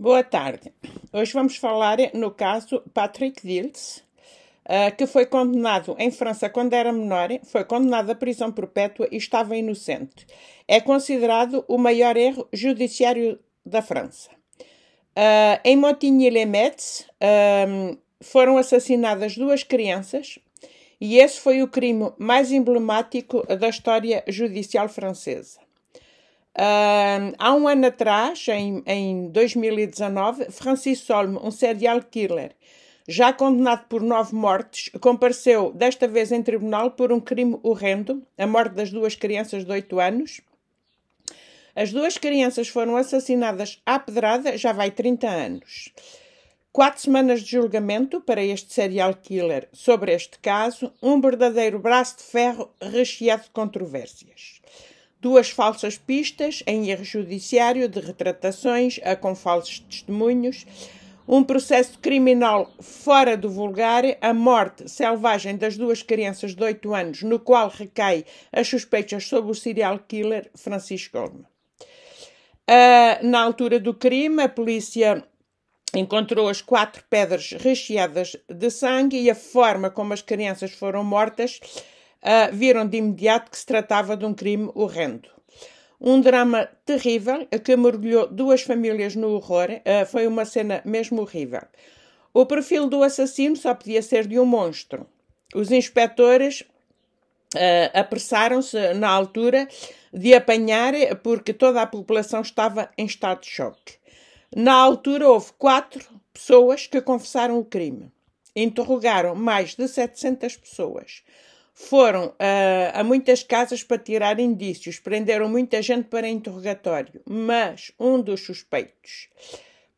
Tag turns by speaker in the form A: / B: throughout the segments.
A: Boa tarde. Hoje vamos falar no caso Patrick Dils, eh, que foi condenado em França quando era menor, foi condenado à prisão perpétua e estava inocente. É considerado o maior erro judiciário da França. Eh, em Montigny-les-Metz ehm, foram assassinadas duas crianças e esse foi o crime mais emblemático da história judicial francesa. Uh, há um ano atrás, em, em 2019, Francis Solme, um serial killer, já condenado por nove mortes, compareceu desta vez em tribunal por um crime horrendo, a morte das duas crianças de oito anos. As duas crianças foram assassinadas à pedrada já vai 30 anos. Quatro semanas de julgamento para este serial killer sobre este caso, um verdadeiro braço de ferro recheado de controvérsias duas falsas pistas em erro judiciário de retratações a com falsos testemunhos, um processo criminal fora do vulgar, a morte selvagem das duas crianças de 8 anos, no qual recai as suspeitas sobre o serial killer Francisco Olmo. Uh, na altura do crime, a polícia encontrou as quatro pedras recheadas de sangue e a forma como as crianças foram mortas uh, viram de imediato que se tratava de um crime horrendo. Um drama terrível que mergulhou duas famílias no horror. Uh, foi uma cena mesmo horrível. O perfil do assassino só podia ser de um monstro. Os inspectores Uh, apressaram-se na altura de apanhar, porque toda a população estava em estado de choque. Na altura, houve quatro pessoas que confessaram o crime. Interrogaram mais de 700 pessoas. Foram uh, a muitas casas para tirar indícios, prenderam muita gente para interrogatório, mas um dos suspeitos,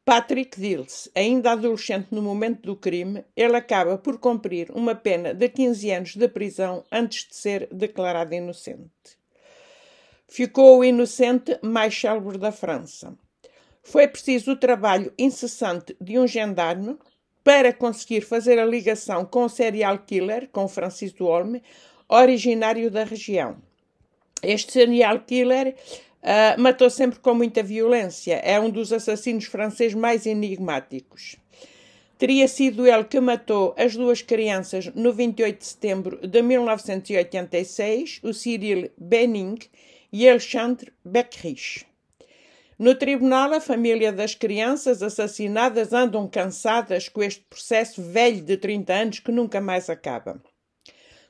A: Patrick Dills, ainda adolescente no momento do crime, ele acaba por cumprir uma pena de 15 anos de prisão antes de ser declarado inocente. Ficou o inocente mais célebre da França. Foi preciso o trabalho incessante de um gendarme para conseguir fazer a ligação com o serial killer, com Francisco Olme, originário da região. Este serial killer uh, matou sempre com muita violência. É um dos assassinos franceses mais enigmáticos. Teria sido ele que matou as duas crianças no 28 de setembro de 1986, o Cyril Benning e Alexandre Beckrich. No tribunal, a família das crianças assassinadas andam cansadas com este processo velho de 30 anos que nunca mais acaba.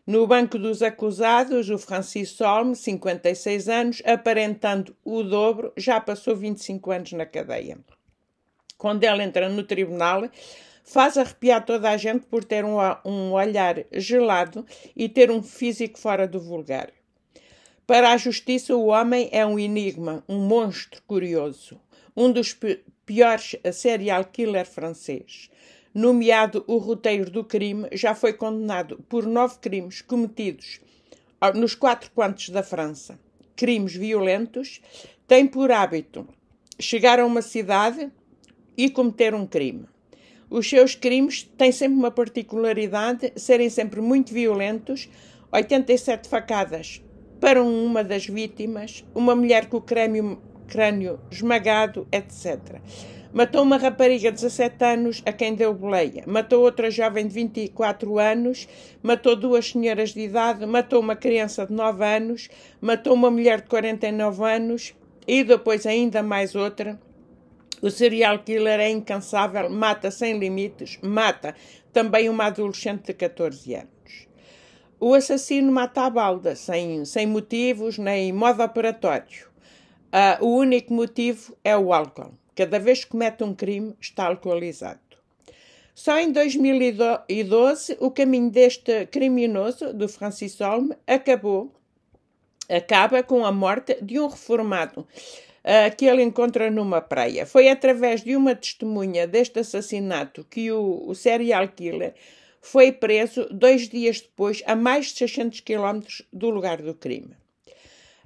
A: No banco dos acusados, o Francis Solme, 56 anos, aparentando o dobro, já passou 25 anos na cadeia. Quando ela entra no tribunal, faz arrepiar toda a gente por ter um, um olhar gelado e ter um físico fora do vulgar. Para a justiça, o homem é um enigma, um monstro curioso, um dos piores serial killer francês. Nomeado o roteiro do crime, já foi condenado por nove crimes cometidos nos quatro cantos da França. Crimes violentos, tem por hábito chegar a uma cidade e cometer um crime. Os seus crimes têm sempre uma particularidade, serem sempre muito violentos, 87 facadas para uma das vítimas, uma mulher com o crânio, crânio esmagado, etc. Matou uma rapariga de 17 anos a quem deu boleia. Matou outra jovem de 24 anos. Matou duas senhoras de idade. Matou uma criança de 9 anos. Matou uma mulher de 49 anos. E depois ainda mais outra. O serial killer é incansável, mata sem limites, mata também uma adolescente de 14 anos. O assassino mata a balda, sem, sem motivos nem modo operatório. Uh, ah, o único motivo é o álcool. Cada vez que comete um crime, está alcoolizado. Só em 2012, o caminho deste criminoso, do Francis Holmes, acabou, acaba com a morte de um reformado uh, que ele encontra numa praia. Foi através de uma testemunha deste assassinato que o, o serial killer foi preso dois dias depois, a mais de 600 quilómetros do lugar do crime.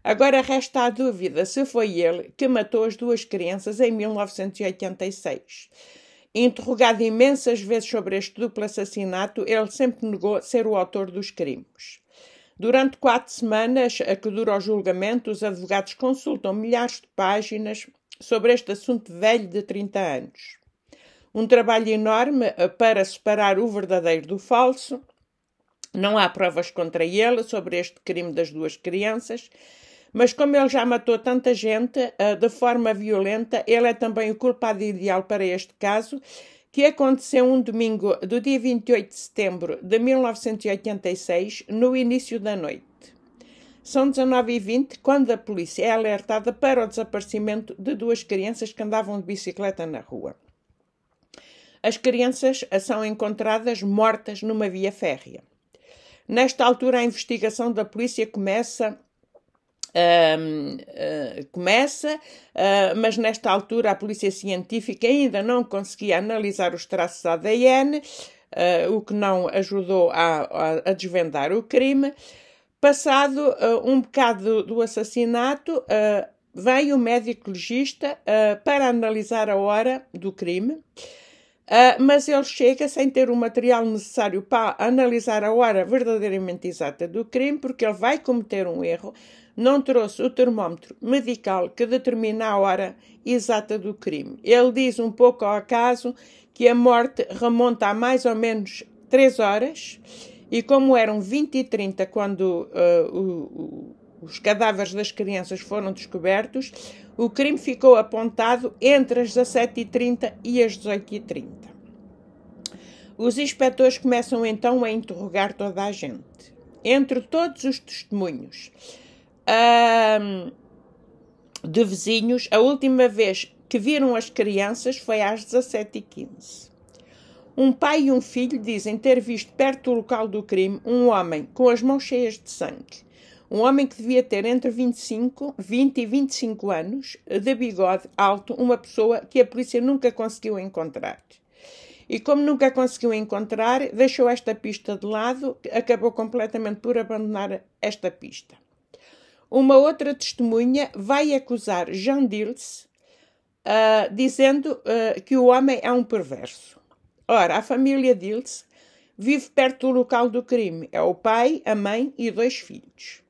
A: Agora resta a dúvida se foi ele que matou as duas crianças em 1986. Interrogado imensas vezes sobre este duplo assassinato, ele sempre negou ser o autor dos crimes. Durante quatro semanas a que dura o julgamento, os advogados consultam milhares de páginas sobre este assunto velho de 30 anos. Um trabalho enorme eh, para separar o verdadeiro do falso. Não há provas contra ele sobre este crime das duas crianças, mas como ele já matou tanta gente eh, de forma violenta, ele é também o culpado ideal para este caso, que aconteceu um domingo do dia 28 de setembro de 1986, no início da noite. São 19h20 quando a polícia é alertada para o desaparecimento de duas crianças que andavam de bicicleta na rua as crianças são encontradas mortas numa via férrea. Nesta altura, a investigação da polícia começa Uh, uh, começa, uh, mas nesta altura a polícia científica ainda não conseguia analisar os traços ADN, ah, o que não ajudou a, a, desvendar o crime. Passado um bocado do, do assassinato, vem o médico legista para analisar a hora do crime. Uh, mas ele chega sem ter o material necessário para analisar a hora verdadeiramente exata do crime, porque ele vai cometer um erro. Não trouxe o termómetro medical que determina a hora exata do crime. Ele diz um pouco ao acaso que a morte remonta a mais ou menos 3 horas, e como eram 20 e 30 quando uh, o, os cadáveres das crianças foram descobertos, o crime ficou apontado entre as 17h30 e as 18h30. Os inspectores começam então a interrogar toda a gente. Entre todos os testemunhos de vizinhos, a última vez que viram as crianças foi às 17h15. Um pai e um filho dizem ter visto perto do local do crime um homem com as mãos cheias de sangue um homem que devia ter entre 25, 20 e 25 anos, de bigode alto, uma pessoa que a polícia nunca conseguiu encontrar. E como nunca conseguiu encontrar, deixou esta pista de lado, acabou completamente por abandonar esta pista. Uma outra testemunha vai acusar Jean Dills, uh, ah, dizendo uh, que o homem é um perverso. Ora, a família Dills vive perto do local do crime. É o pai, a mãe e dois filhos.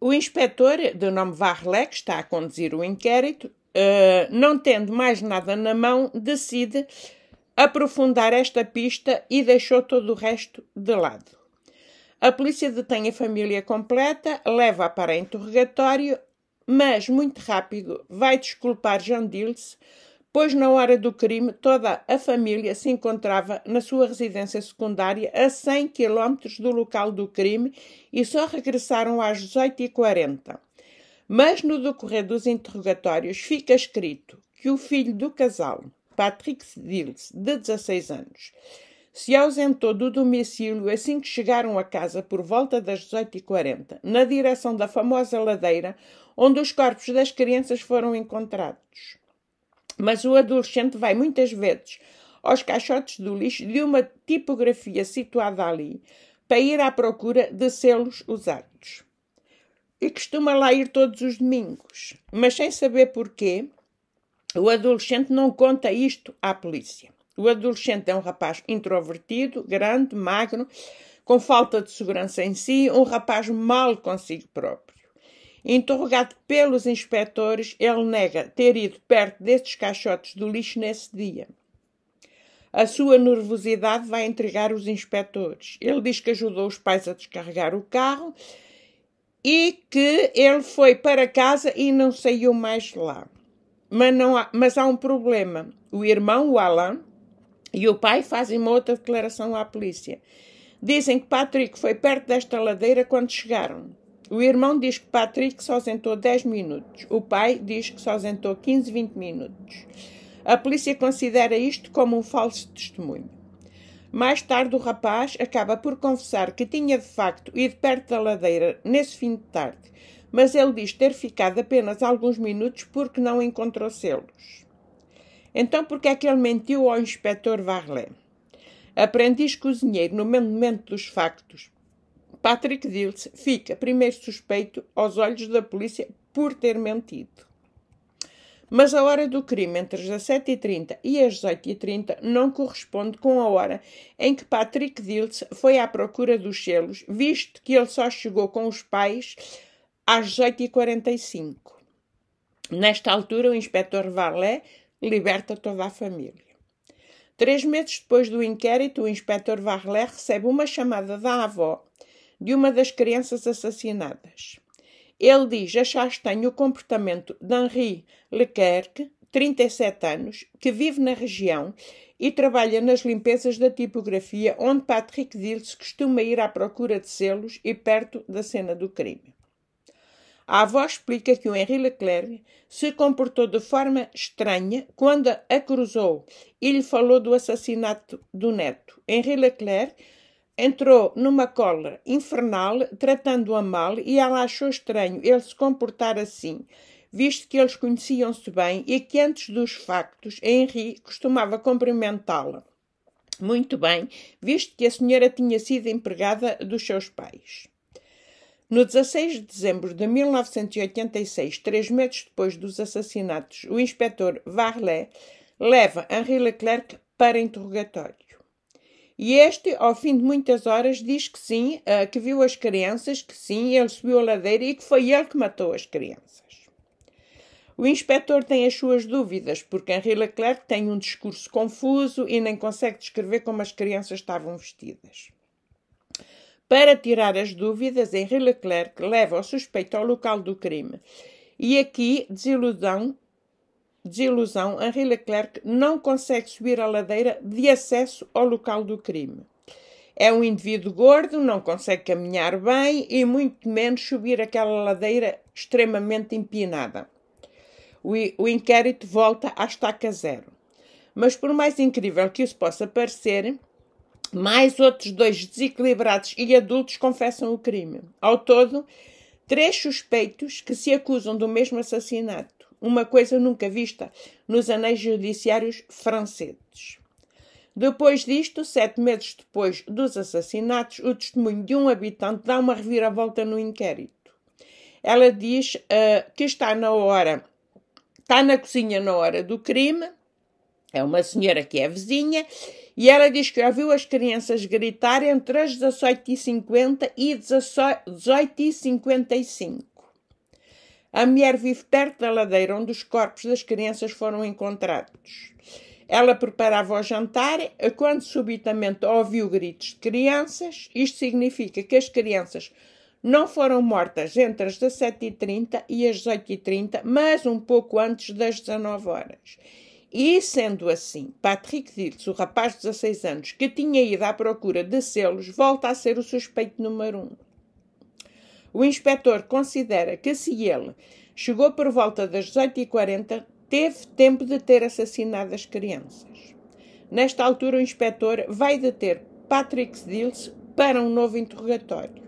A: O inspetor, de nome Varlé, que está a conduzir o inquérito, uh, não tendo mais nada na mão, decide aprofundar esta pista e deixou todo o resto de lado. A polícia detém a família completa, leva-a para interrogatório, mas muito rápido vai desculpar John Dills pois na hora do crime toda a família se encontrava na sua residência secundária a 100 quilómetros do local do crime e só regressaram às 18h40. Mas no decorrer dos interrogatórios fica escrito que o filho do casal, Patrick Dills, de 16 anos, se ausentou do domicílio assim que chegaram a casa por volta das 18h40, na direção da famosa ladeira onde os corpos das crianças foram encontrados. Mas o adolescente vai muitas vezes aos caixotes do lixo de uma tipografia situada ali para ir à procura de selos usados. E costuma lá ir todos os domingos, mas sem saber porquê, o adolescente não conta isto à polícia. O adolescente é um rapaz introvertido, grande, magro, com falta de segurança em si, um rapaz mal consigo próprio. Interrogado pelos inspectores, ele nega ter ido perto destes caixotes do lixo nesse dia. A sua nervosidade vai entregar os inspectores. Ele diz que ajudou os pais a descarregar o carro e que ele foi para casa e não saiu mais de lá. Mas, não há, mas há um problema. O irmão, o Alan, e o pai fazem uma outra declaração à polícia. Dizem que Patrick foi perto desta ladeira quando chegaram. O irmão diz que Patrick só sentou 10 minutos. O pai diz que só sentou 15, 20 minutos. A polícia considera isto como um falso testemunho. Mais tarde, o rapaz acaba por confessar que tinha de facto ido perto da ladeira nesse fim de tarde, mas ele diz ter ficado apenas alguns minutos porque não encontrou selos. Então, por que é que ele mentiu ao inspetor Varlet? Aprendiz cozinheiro, no momento dos factos, Patrick Dills fica primeiro suspeito aos olhos da polícia por ter mentido. Mas a hora do crime entre as 17h30 e as 18h30 não corresponde com a hora em que Patrick Dilts foi à procura dos selos, visto que ele só chegou com os pais às 18h45. Nesta altura, o inspetor Varlet liberta toda a família. Três meses depois do inquérito, o inspetor Varlet recebe uma chamada da avó de uma das crianças assassinadas. Ele diz achar estranho o comportamento de Henri Leclerc, 37 anos, que vive na região e trabalha nas limpezas da tipografia onde Patrick Dills costuma ir à procura de selos e perto da cena do crime. A avó explica que o Henri Leclerc se comportou de forma estranha quando a cruzou e lhe falou do assassinato do neto. Henri Leclerc Entrou numa cola infernal, tratando-a mal, e ela achou estranho ele se comportar assim, visto que eles conheciam-se bem e que antes dos factos Henri costumava cumprimentá-la. Muito bem, visto que a senhora tinha sido empregada dos seus pais. No 16 de dezembro de 1986, três meses depois dos assassinatos, o inspetor Varlet leva Henri Leclerc para interrogatório. E este, ao fim de muitas horas, diz que sim, eh, que viu as crianças, que sim, ele subiu a ladeira e que foi ele que matou as crianças. O inspetor tem as suas dúvidas, porque Henri Leclerc tem um discurso confuso e nem consegue descrever como as crianças estavam vestidas. Para tirar as dúvidas, Henri é Leclerc leva o suspeito ao local do crime. E aqui, desilusão, desilusão, Henri Leclerc não consegue subir a ladeira de acesso ao local do crime. É um indivíduo gordo, não consegue caminhar bem e muito menos subir aquela ladeira extremamente empinada. O, o inquérito volta à estaca zero. Mas, por mais incrível que isso possa parecer, mais outros dois desequilibrados e adultos confessam o crime. Ao todo, três suspeitos que se acusam do mesmo assassinato uma coisa nunca vista nos anéis judiciários franceses. Depois disto, sete meses depois dos assassinatos, o testemunho de um habitante dá uma reviravolta no inquérito. Ela diz uh, que está na hora, está na cozinha na hora do crime, é uma senhora que é vizinha, e ela diz que ouviu as crianças gritar entre as 18h50 e 18h55. A mulher vive perto da ladeira onde os corpos das crianças foram encontrados. Ela preparava o jantar quando subitamente ouviu gritos de crianças. Isto significa que as crianças não foram mortas entre as 17h30 e as 18h30, mas um pouco antes das 19 horas. E, sendo assim, Patrick Dills, o rapaz de 16 anos, que tinha ido à procura de selos, volta a ser o suspeito número um. O inspetor considera que se ele chegou por volta das 18h40, teve tempo de ter assassinado as crianças. Nesta altura, o inspetor vai deter Patrick Dills para um novo interrogatório.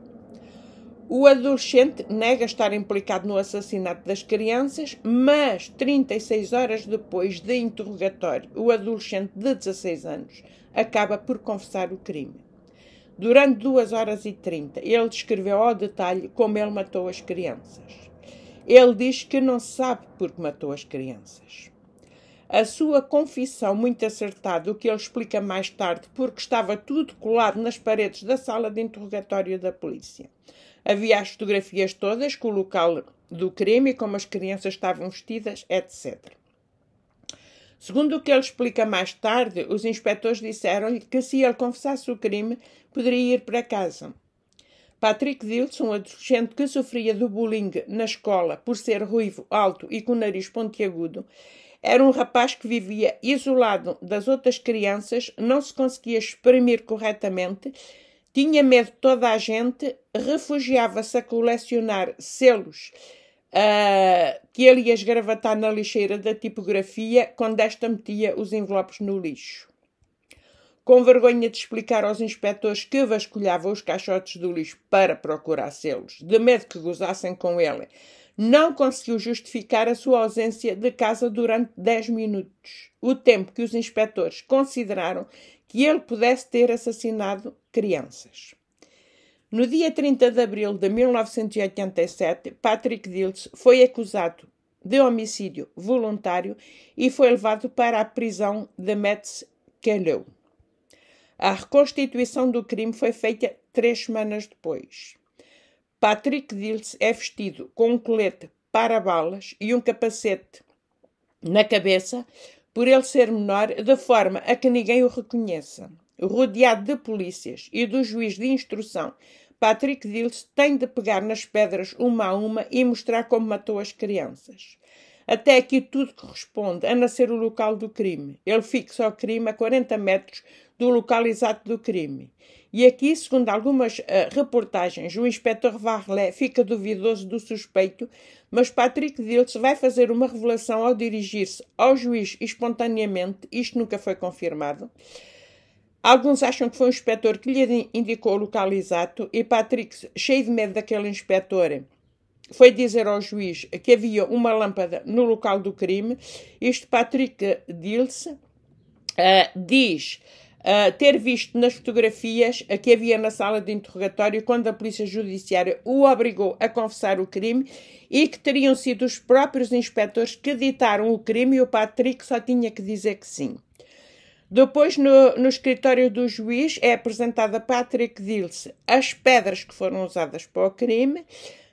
A: O adolescente nega estar implicado no assassinato das crianças, mas 36 horas depois de interrogatório, o adolescente de 16 anos acaba por confessar o crime. Durante 2 horas e 30, ele descreveu ao detalhe como ele matou as crianças. Ele diz que não sabe porque matou as crianças. A sua confissão, muito acertada, o que ele explica mais tarde, porque estava tudo colado nas paredes da sala de interrogatório da polícia. Havia as fotografias todas com o local do crime, como as crianças estavam vestidas, etc. Segundo o que ele explica mais tarde, os inspectores disseram-lhe que se ele confessasse o crime, poderia ir para casa. Patrick Dilts, um adolescente que sofria de bullying na escola por ser ruivo, alto e com o nariz pontiagudo, era um rapaz que vivia isolado das outras crianças, não se conseguia exprimir corretamente, tinha medo de toda a gente, refugiava-se a colecionar selos uh, que ele ia esgravatar na lixeira da tipografia quando esta metia os envelopes no lixo. Com vergonha de explicar aos inspectores que vasculhava os caixotes do lixo para procurar selos, de medo que gozassem com ele, não conseguiu justificar a sua ausência de casa durante 10 minutos, o tempo que os inspectores consideraram que ele pudesse ter assassinado crianças. No dia 30 de abril de 1987, Patrick Dills foi acusado de homicídio voluntário e foi levado para a prisão de Metz-Calais. A reconstituição do crime foi feita três semanas depois. Patrick Dills é vestido com um colete para balas e um capacete na cabeça, por ele ser menor, de forma a que ninguém o reconheça. Rodeado de polícias e do juiz de instrução Patrick Dills tem de pegar nas pedras uma a uma e mostrar como matou as crianças. Até aqui tudo corresponde a nascer o local do crime. Ele fixa o crime a 40 metros do local exato do crime. E aqui, segundo algumas uh, reportagens, o inspetor Varlet fica duvidoso do suspeito, mas Patrick Diltz vai fazer uma revelação ao dirigir-se ao juiz espontaneamente, isto nunca foi confirmado, Alguns acham que foi o inspetor que lhe indicou o local exato e Patrick, cheio de medo daquele inspetor, foi dizer ao juiz que havia uma lâmpada no local do crime. Isto Patrick Dills uh, diz uh, ter visto nas fotografias que havia na sala de interrogatório quando a polícia judiciária o obrigou a confessar o crime e que teriam sido os próprios inspectores que ditaram o crime e o Patrick só tinha que dizer que sim. Depois, no, no escritório do juiz, é apresentada Patrick Dilse as pedras que foram usadas para o crime.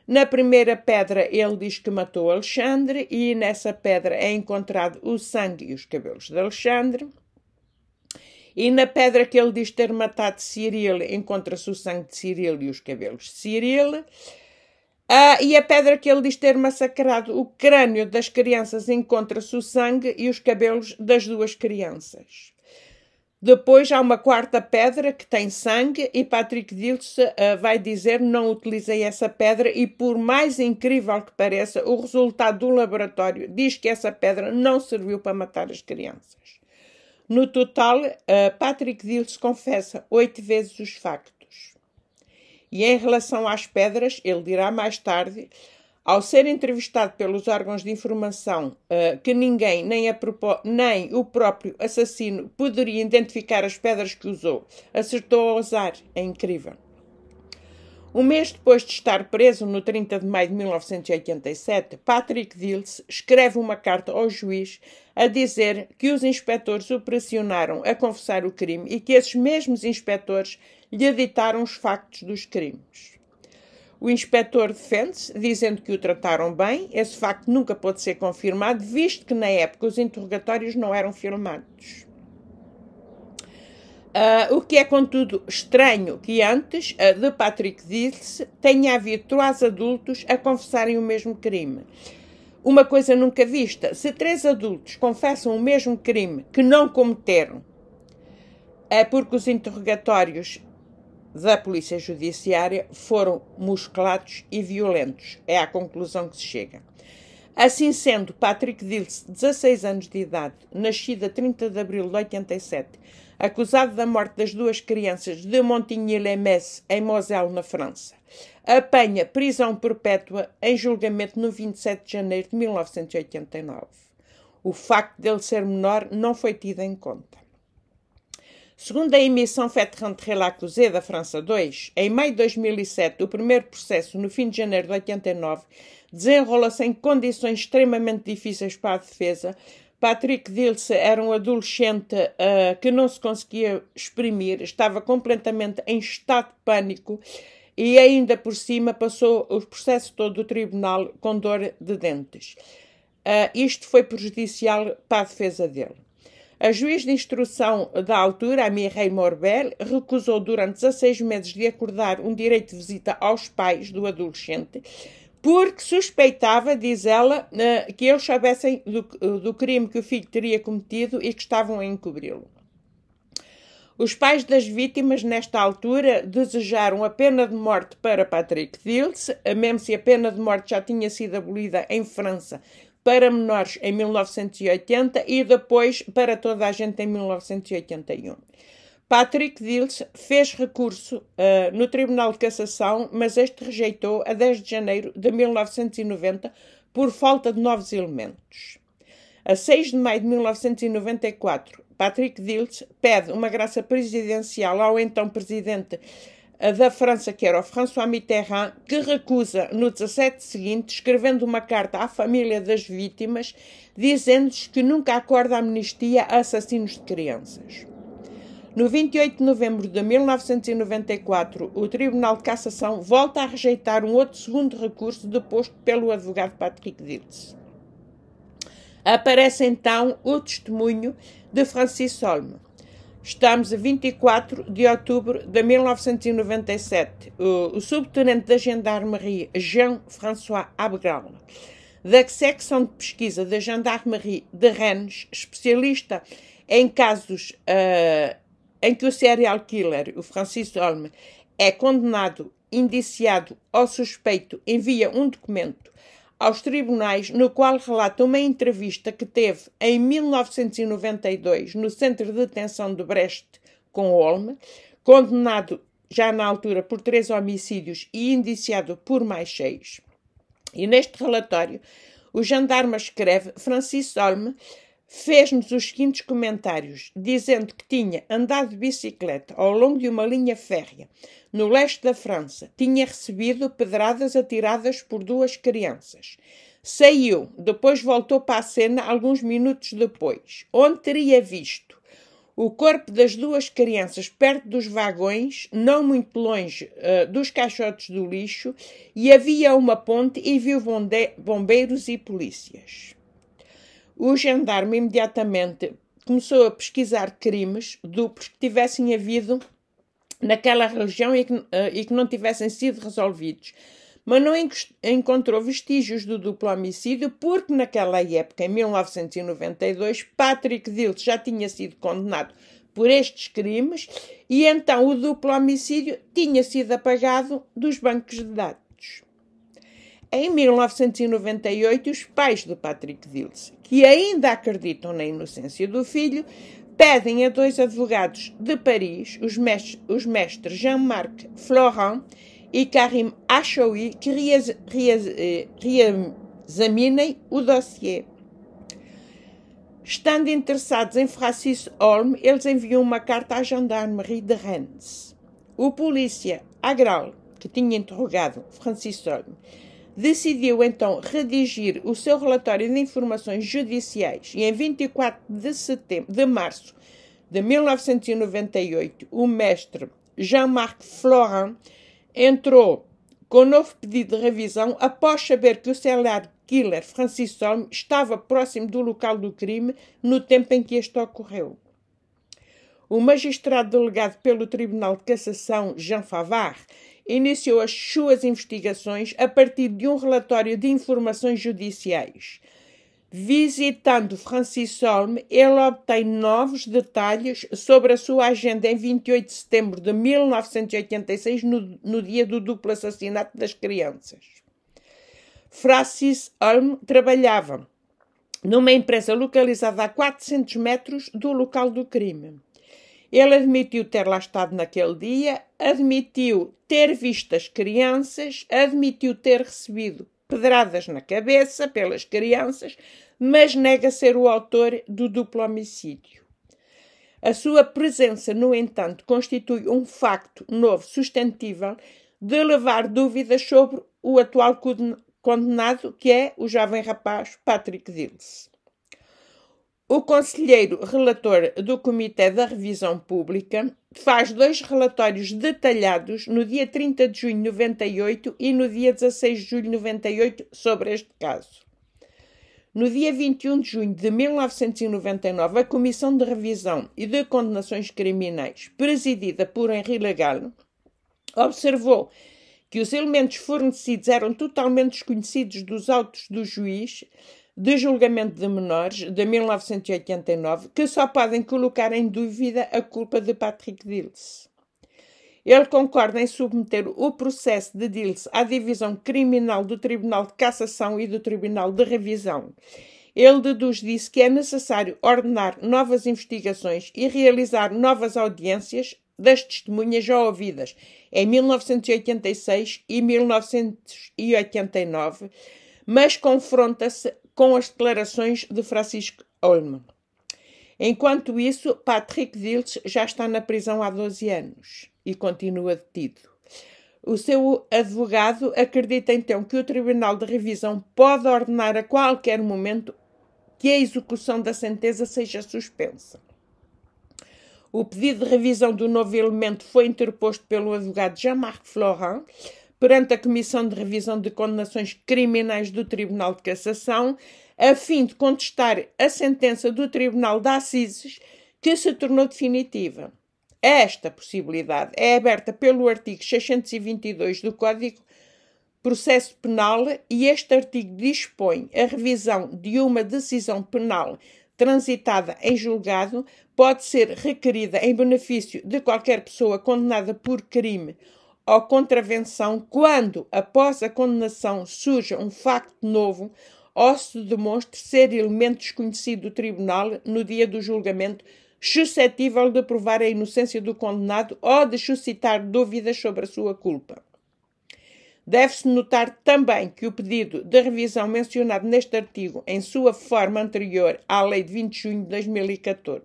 A: Na primeira pedra, ele diz que matou Alexandre, e nessa pedra é encontrado o sangue e os cabelos de Alexandre. E na pedra que ele diz ter matado Cirilo, encontra-se o sangue de Cirilo e os cabelos de Cirilo. Ah, e a pedra que ele diz ter massacrado o crânio das crianças encontra-se o sangue e os cabelos das duas crianças. Depois há uma quarta pedra que tem sangue e Patrick Dilts uh, eh, vai dizer não utilizei essa pedra e por mais incrível que pareça, o resultado do laboratório diz que essa pedra não serviu para matar as crianças. No total, uh, Patrick Dilts confessa oito vezes os factos. E em relação às pedras, ele dirá mais tarde ao ser entrevistado pelos órgãos de informação uh, que ninguém, nem, a, nem o próprio assassino, poderia identificar as pedras que usou, acertou ao usar É incrível. Um mês depois de estar preso, no 30 de maio de 1987, Patrick Dills escreve uma carta ao juiz a dizer que os inspectores o pressionaram a confessar o crime e que esses mesmos inspectores lhe editaram os factos dos crimes. O inspetor defende-se, dizendo que o trataram bem. Esse facto nunca pôde ser confirmado, visto que na época os interrogatórios não eram filmados. Uh, o que é, contudo, estranho que antes, uh, de Patrick disse, tenha havido três adultos a confessarem o mesmo crime. Uma coisa nunca vista: se três adultos confessam o mesmo crime que não cometeram, é porque os interrogatórios da Polícia Judiciária foram musculados e violentos. É à conclusão que se chega. Assim sendo, Patrick Dills, 16 anos de idade, nascido 30 de abril de 87, acusado da morte das duas crianças de Montigny-les-Messes, em Moselle, na França, apanha prisão perpétua em julgamento no 27 de janeiro de 1989. O facto dele ser menor não foi tido em conta. Segundo a emissão Fait Rentrer l'accusé da França 2, em maio de 2007, o primeiro processo, no fim de janeiro de 89, desenrola-se em condições extremamente difíceis para a defesa. Patrick Dilse era um adolescente uh, que não se conseguia exprimir, estava completamente em estado de pânico e ainda por cima passou o processo todo do tribunal com dor de dentes. Uh, isto foi prejudicial para a defesa dele. A juiz de instrução da altura, Amirei Morbel, recusou durante 16 meses de acordar um direito de visita aos pais do adolescente, porque suspeitava, diz ela, eh, que eles soubessem do, eh, do crime que o filho teria cometido e que estavam a encobri-lo. Os pais das vítimas, nesta altura, desejaram a pena de morte para Patrick Dills, eh, mesmo se a pena de morte já tinha sido abolida em França para menores em 1980 e depois para toda a gente em 1981. Patrick Dills fez recurso uh, no Tribunal de Cassação, mas este rejeitou a 10 de janeiro de 1990 por falta de novos elementos. A 6 de maio de 1994, Patrick Dilts pede uma graça presidencial ao então presidente da França, que era o François Mitterrand, que recusa no 17 seguinte, escrevendo uma carta à família das vítimas, dizendo-lhes que nunca acorda amnistia a assassinos de crianças. No 28 de novembro de 1994, o Tribunal de Cassação volta a rejeitar um outro segundo recurso deposto pelo advogado Patrick Dilts. Aparece então o testemunho de Francis Solme. Estamos a 24 de outubro de 1997. O, o subtenente da gendarmerie Jean-François Abgal, da secção de pesquisa da gendarmerie de Rennes, especialista em casos uh, em que o serial killer, o Francisco Holmes, é condenado, indiciado ou suspeito, envia um documento aos tribunais, no qual relata uma entrevista que teve em 1992 no centro de detenção de Brest com Olme, condenado já na altura por três homicídios e indiciado por mais seis. E neste relatório, o gendarme escreve Francis Olme fez-nos os seguintes comentários, dizendo que tinha andado de bicicleta ao longo de uma linha férrea no leste da França, tinha recebido pedradas atiradas por duas crianças. Saiu, depois voltou para a cena alguns minutos depois, onde teria visto o corpo das duas crianças perto dos vagões, não muito longe uh, dos caixotes do lixo, e havia uma ponte e viu bombeiros e polícias. O gendarme imediatamente começou a pesquisar crimes duplos que tivessem havido naquela região e que, uh, e que não tivessem sido resolvidos. Mas não encontrou vestígios do duplo homicídio, porque naquela época, em 1992, Patrick Dilt já tinha sido condenado por estes crimes e então o duplo homicídio tinha sido apagado dos bancos de dados. Em 1998, os pais de Patrick Dills, que ainda acreditam na inocência do filho, pedem a dois advogados de Paris, os mestres, os mestres Jean-Marc Florent e Karim Achoui, que eh, reexaminem o dossiê. Estando interessados em Francis Holm, eles enviam uma carta à gendarmerie de Rennes. O polícia Agral, que tinha interrogado Francis Holm, decidiu então redigir o seu relatório de informações judiciais e em 24 de, setembro, de março de 1998, o mestre Jean-Marc Florin entrou com novo pedido de revisão após saber que o celular killer Francis Holmes estava próximo do local do crime no tempo em que este ocorreu. O magistrado delegado pelo Tribunal de Cassação, Jean Favard, iniciou as suas investigações a partir de um relatório de informações judiciais. Visitando Francis Francisholme, ele obtém novos detalhes sobre a sua agenda em 28 de setembro de 1986, no, no dia do duplo assassinato das crianças. Francis Holm trabalhava numa empresa localizada a 400 metros do local do crime. Ele admitiu ter lá estado naquele dia, admitiu ter visto as crianças, admitiu ter recebido pedradas na cabeça pelas crianças, mas nega ser o autor do duplo homicídio. A sua presença, no entanto, constitui um facto novo, sustentível, de levar dúvidas sobre o atual condenado, que é o jovem rapaz Patrick Dills. O conselheiro relator do Comitê da Revisão Pública faz dois relatórios detalhados no dia 30 de junho de 98 e no dia 16 de julho de 98 sobre este caso. No dia 21 de junho de 1999, a Comissão de Revisão e de Condenações Criminais, presidida por Henri Lagalo, observou que os elementos fornecidos eram totalmente desconhecidos dos autos do juiz, de julgamento de menores de 1989 que só podem colocar em dúvida a culpa de Patrick Dills. Ele concorda em submeter o processo de Dills à divisão criminal do Tribunal de Cassação e do Tribunal de Revisão. Ele deduz disso que é necessário ordenar novas investigações e realizar novas audiências das testemunhas já ouvidas em 1986 e 1989, mas confronta-se com as declarações de Francisco Holm. Enquanto isso, Patrick Dils já está na prisão há 12 anos e continua detido. O seu advogado acredita então que o Tribunal de Revisão pode ordenar a qualquer momento que a execução da sentença seja suspensa. O pedido de revisão do novo elemento foi interposto pelo advogado Jean-Marc Florin, perante a Comissão de Revisão de Condenações Criminais do Tribunal de Cassação, a fim de contestar a sentença do Tribunal de Assises, que se tornou definitiva. Esta possibilidade é aberta pelo artigo 622 do Código Processo Penal e este artigo dispõe a revisão de uma decisão penal transitada em julgado pode ser requerida em benefício de qualquer pessoa condenada por crime ou contravenção quando, após a condenação, surja um facto novo ou se demonstre ser elemento desconhecido do tribunal no dia do julgamento, suscetível de provar a inocência do condenado ou de suscitar dúvidas sobre a sua culpa. Deve-se notar também que o pedido de revisão mencionado neste artigo, em sua forma anterior à Lei de 20 de junho de 2014,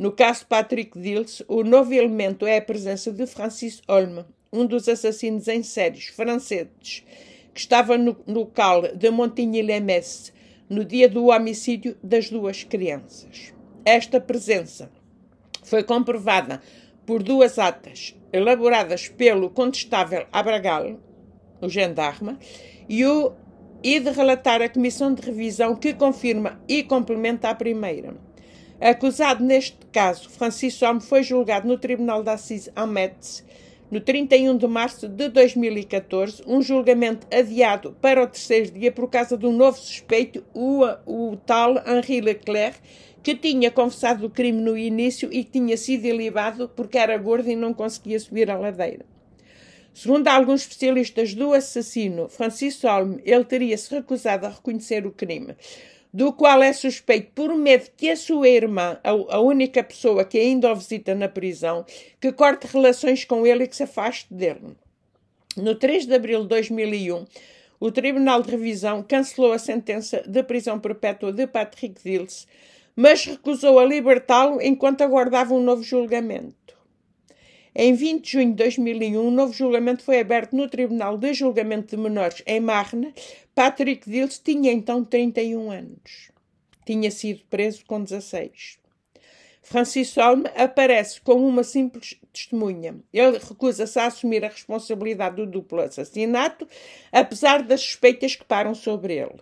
A: no caso de Patrick Dills, o novo elemento é a presença de Francis Holme, um dos assassinos em séries franceses, que estava no local de Montigny-les-Messes no dia do homicídio das duas crianças. Esta presença foi comprovada por duas atas elaboradas pelo contestável Abragal, o gendarme, e, o, e de relatar a comissão de revisão que confirma e complementa a primeira. Acusado neste caso, Francisco Homme foi julgado no Tribunal de Assis em Metz no 31 de março de 2014, um julgamento adiado para o terceiro dia por causa de um novo suspeito, o, o tal Henri Leclerc, que tinha confessado o crime no início e que tinha sido ilibado porque era gordo e não conseguia subir a ladeira. Segundo alguns especialistas do assassino, Francisco Holm, ele teria se recusado a reconhecer o crime do qual é suspeito por medo que a sua irmã, a, a única pessoa que ainda o visita na prisão, que corte relações com ele e que se afaste dele. No 3 de abril de 2001, o Tribunal de Revisão cancelou a sentença de prisão perpétua de Patrick Dills, mas recusou a libertá-lo enquanto aguardava um novo julgamento. Em 20 de junho de 2001, um novo julgamento foi aberto no Tribunal de Julgamento de Menores em Marne. Patrick Dills tinha então 31 anos. Tinha sido preso com 16. Francis Holm aparece como uma simples testemunha. Ele recusa-se a assumir a responsabilidade do duplo assassinato, apesar das suspeitas que param sobre ele.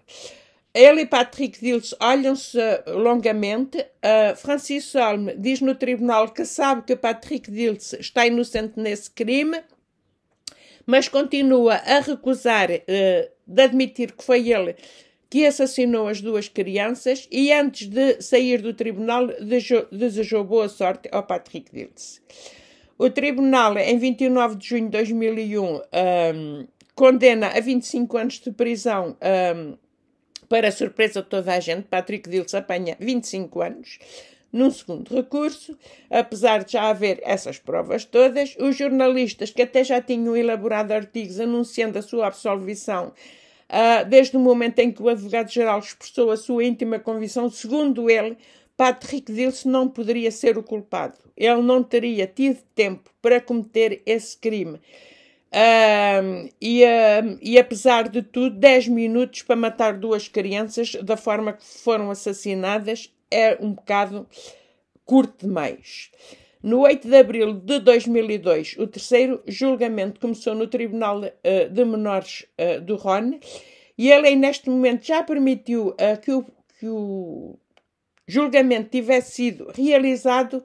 A: Ele e Patrick Dills olham-se uh, longamente. Uh, Francis Solme diz no tribunal que sabe que Patrick Dills está inocente nesse crime, mas continua a recusar uh, de admitir que foi ele que assassinou as duas crianças e antes de sair do tribunal desejou boa sorte ao Patrick Dills. O tribunal, em 29 de junho de 2001, um, condena a 25 anos de prisão um, para surpresa de toda a gente, Patrick Dills apanha 25 anos. Num segundo recurso, apesar de já haver essas provas todas, os jornalistas que até já tinham elaborado artigos anunciando a sua absolvição uh, desde o momento em que o advogado-geral expressou a sua íntima convicção, segundo ele, Patrick Dills não poderia ser o culpado. Ele não teria tido tempo para cometer esse crime e, e, apesar de tudo, 10 minutos para matar duas crianças da forma que foram assassinadas é um bocado curto demais. No 8 de abril de 2002, o terceiro julgamento começou no Tribunal uh, de Menores eh, do Ron e a lei, neste momento, já permitiu eh, que o, que, o, julgamento tivesse sido realizado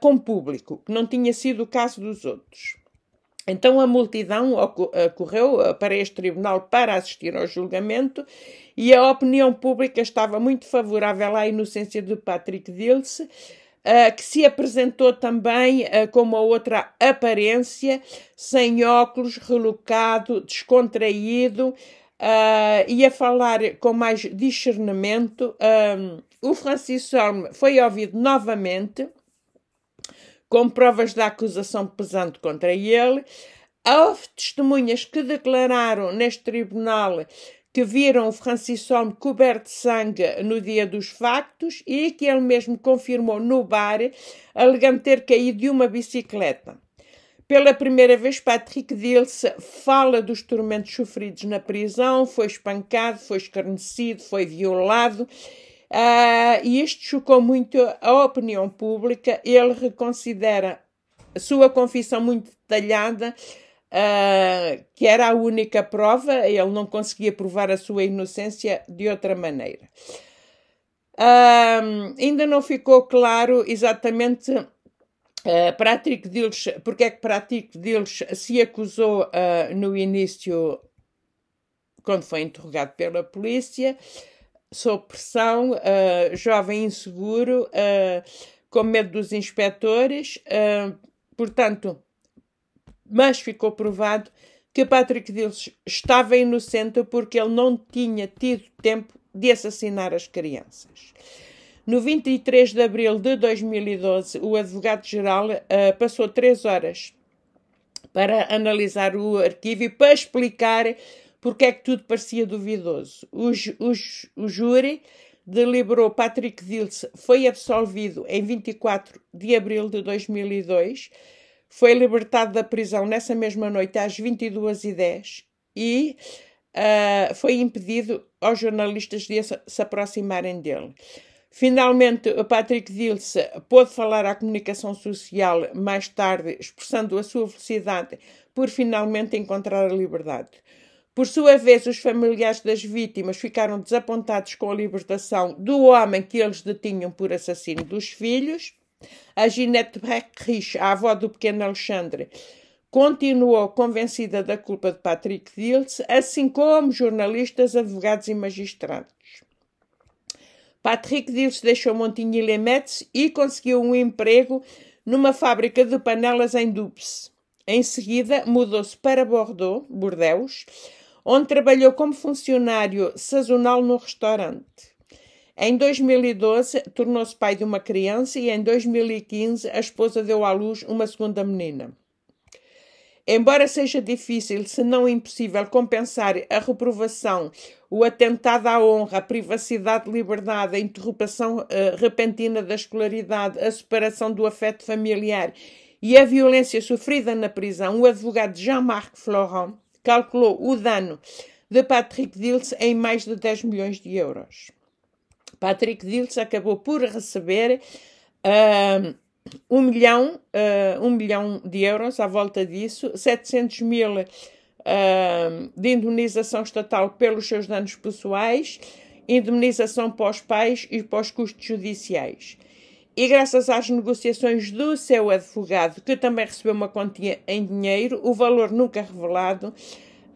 A: com público, que não tinha sido o caso dos outros. Então a multidão correu eh, para este tribunal para assistir ao julgamento e a opinião pública estava muito favorável à inocência de Patrick Dilse, eh, que se apresentou também eh, com uma outra aparência, sem óculos, relocado, descontraído e a falar com mais discernimento. o Francisco foi ouvido novamente com provas da acusação pesante contra ele. Houve testemunhas que declararam neste tribunal que viram o Francis Homme coberto de sangue no dia dos factos e que ele mesmo confirmou no bar, alegando ter caído de uma bicicleta. Pela primeira vez, Patrick Dilse fala dos tormentos sofridos na prisão, foi espancado, foi escarnecido, foi violado Uh, isto chocou muito a opinião pública. Ele reconsidera a sua confissão muito detalhada, uh, que era a única prova, ele não conseguia provar a sua inocência de outra maneira. Ah, ainda não ficou claro exatamente Uh, Patrick Dills, porque é que Patrick Dills se acusou uh, no início, quando foi interrogado pela polícia, sob pressão, uh, jovem inseguro, uh, com medo dos inspectores. Uh, portanto, mas ficou provado que Patrick Dills estava inocente porque ele não tinha tido tempo de assassinar as crianças. No 23 de abril de 2012, o advogado-geral uh, passou três horas para analisar o arquivo e para explicar porque é que tudo parecia duvidoso. O, o, o júri deliberou Patrick Dilse foi absolvido em 24 de abril de 2002, foi libertado da prisão nessa mesma noite às 22h10 e uh, foi impedido aos jornalistas de se aproximarem dele. Finalmente, o Patrick Dilse pôde falar à comunicação social mais tarde, expressando a sua felicidade por finalmente encontrar a liberdade. Por sua vez, os familiares das vítimas ficaram desapontados com a libertação do homem que eles detinham por assassino dos filhos. A Ginette Beckrich, a avó do pequeno Alexandre, continuou convencida da culpa de Patrick Dils, assim como jornalistas, advogados e magistrados. Patrick Dils deixou Montigny-les e conseguiu um emprego numa fábrica de panelas em Dubs. Em seguida, mudou-se para Bordeaux, Bordeus, onde trabalhou como funcionário sazonal no restaurante. Em 2012, tornou-se pai de uma criança e em 2015 a esposa deu à luz uma segunda menina. Embora seja difícil, se não impossível, compensar a reprovação, o atentado à honra, a privacidade, liberdade, a interrupção uh, repentina da escolaridade, a separação do afeto familiar e a violência sofrida na prisão, o advogado Jean-Marc Florent calculou o dano de Patrick Dills em mais de 10 milhões de euros. Patrick Dills acabou por receber uh, ah, 1, milhão, uh, milhão de euros à volta disso, 700 mil uh, de indemnização estatal pelos seus danos pessoais, indemnização para os pais e para os custos judiciais. E graças às negociações do seu advogado, que também recebeu uma quantia em dinheiro, o valor nunca revelado,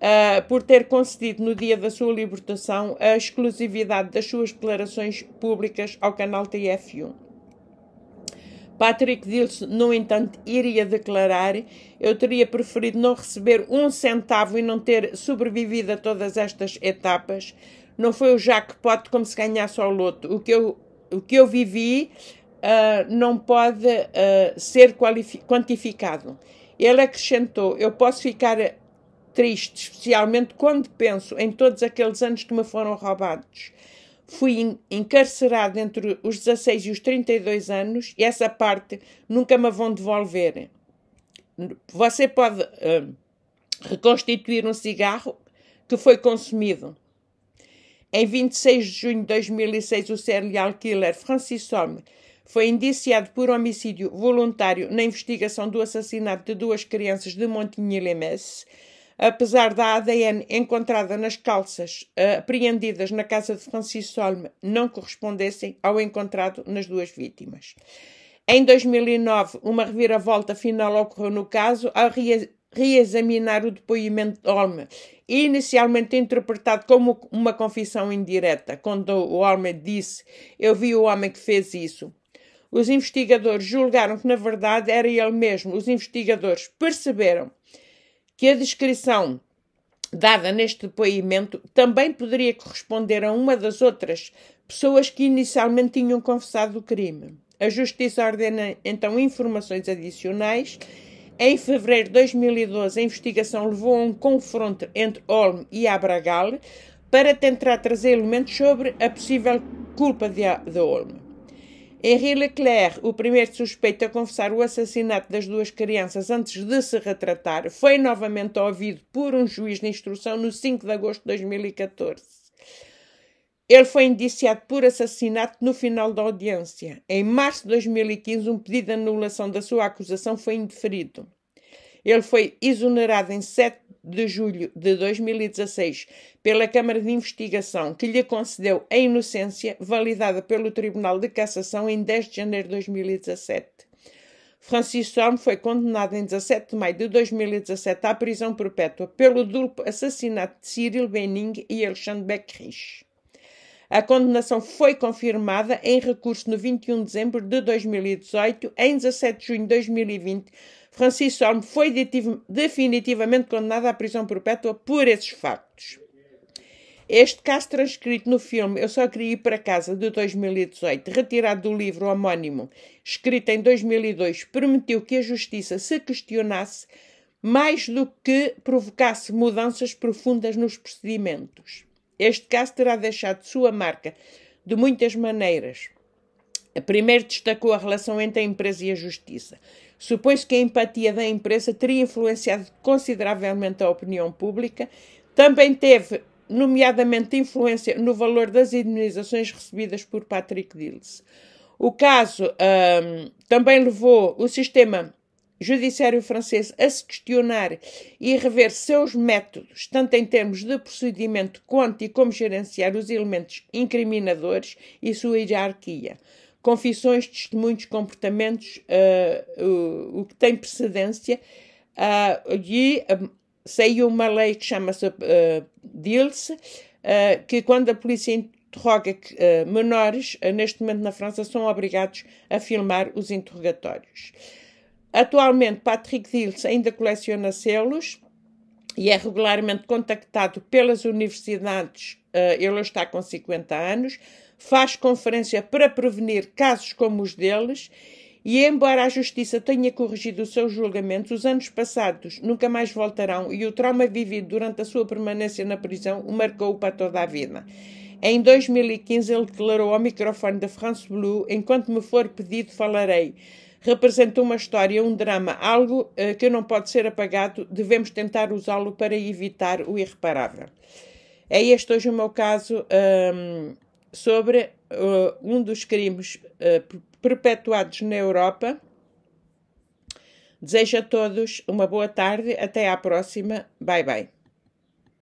A: uh, por ter concedido no dia da sua libertação a exclusividade das suas declarações públicas ao canal TF1. Patrick Dilson, no entanto, iria declarar: Eu teria preferido não receber um centavo e não ter sobrevivido a todas estas etapas. Não foi o jackpot como se ganhasse ao loto. O que eu, o que eu vivi ah, não pode uh, ser quantificado. Ele acrescentou: Eu posso ficar triste, especialmente quando penso em todos aqueles anos que me foram roubados. Fui encarcerado entre os 16 e os 32 anos e essa parte nunca me vão devolver. Você pode uh, reconstituir um cigarro que foi consumido. Em 26 de junho de 2006, o serial killer Francis Homme foi indiciado por homicídio voluntário na investigação do assassinato de duas crianças de Montigny-les-Messes. Apesar da ADN encontrada nas calças eh, apreendidas na casa de Francisco Solme não correspondessem ao encontrado nas duas vítimas. Em 2009, uma reviravolta final ocorreu no caso ao reexaminar o depoimento de Olme, inicialmente interpretado como uma confissão indireta, quando o Olme disse: Eu vi o homem que fez isso. Os investigadores julgaram que, na verdade, era ele mesmo. Os investigadores perceberam que a descrição dada neste depoimento também poderia corresponder a uma das outras pessoas que inicialmente tinham confessado o crime. A Justiça ordena então informações adicionais. Em fevereiro de 2012, a investigação levou a um confronto entre Olm e Abragal para tentar trazer elementos sobre a possível culpa de, de Olm. Henri Leclerc, o primeiro suspeito a confessar o assassinato das duas crianças antes de se retratar, foi novamente ouvido por um juiz de instrução no 5 de agosto de 2014. Ele foi indiciado por assassinato no final da audiência. Em março de 2015, um pedido de anulação da sua acusação foi indeferido. Ele foi exonerado em 7 de julho de 2016 pela Câmara de Investigação, que lhe concedeu a inocência, validada pelo Tribunal de Cassação em 10 de janeiro de 2017. Francis Storm foi condenado em 17 de maio de 2017 à prisão perpétua pelo duplo assassinato de Cyril Benning e Alexandre Beckrich. A condenação foi confirmada em recurso no 21 de dezembro de 2018, em 17 de junho de 2020, Francis Sorme foi definitivamente condenado à prisão perpétua por esses factos. Este caso transcrito no filme Eu Só Queria Ir para Casa, de 2018, retirado do livro homónimo, escrito em 2002, permitiu que a justiça se questionasse mais do que provocasse mudanças profundas nos procedimentos. Este caso terá deixado sua marca de muitas maneiras. A primeiro destacou a relação entre a empresa e a justiça. Supõe-se que a empatia da imprensa teria influenciado consideravelmente a opinião pública. Também teve, nomeadamente, influência no valor das indemnizações recebidas por Patrick Dills. O caso um, também levou o sistema judiciário francês a se questionar e rever seus métodos, tanto em termos de procedimento quanto e como gerenciar os elementos incriminadores e sua hierarquia confissões, testemunhos, comportamentos, uh, o, o, que tem precedência. Uh, e ah, saiu uma lei que chama-se uh, DILSE, uh, que quando a polícia interroga menores, neste momento na França, são obrigados a filmar os interrogatórios. Atualmente, Patrick Dills ainda coleciona selos e é regularmente contactado pelas universidades. ele está com 50 anos, faz conferência para prevenir casos como os deles e, embora a Justiça tenha corrigido os seus julgamentos os anos passados nunca mais voltarão e o trauma vivido durante a sua permanência na prisão o marcou para toda a vida. Em 2015, ele declarou ao microfone da France Bleu Enquanto me for pedido, falarei. Representa uma história, um drama, algo uh, que não pode ser apagado, devemos tentar usá-lo para evitar o irreparável. É este hoje o meu caso. Um, ehm, sobre uh, um dos crimes uh, perpetuados na Europa. Desejo a todos uma boa tarde. Até à próxima. Bye bye.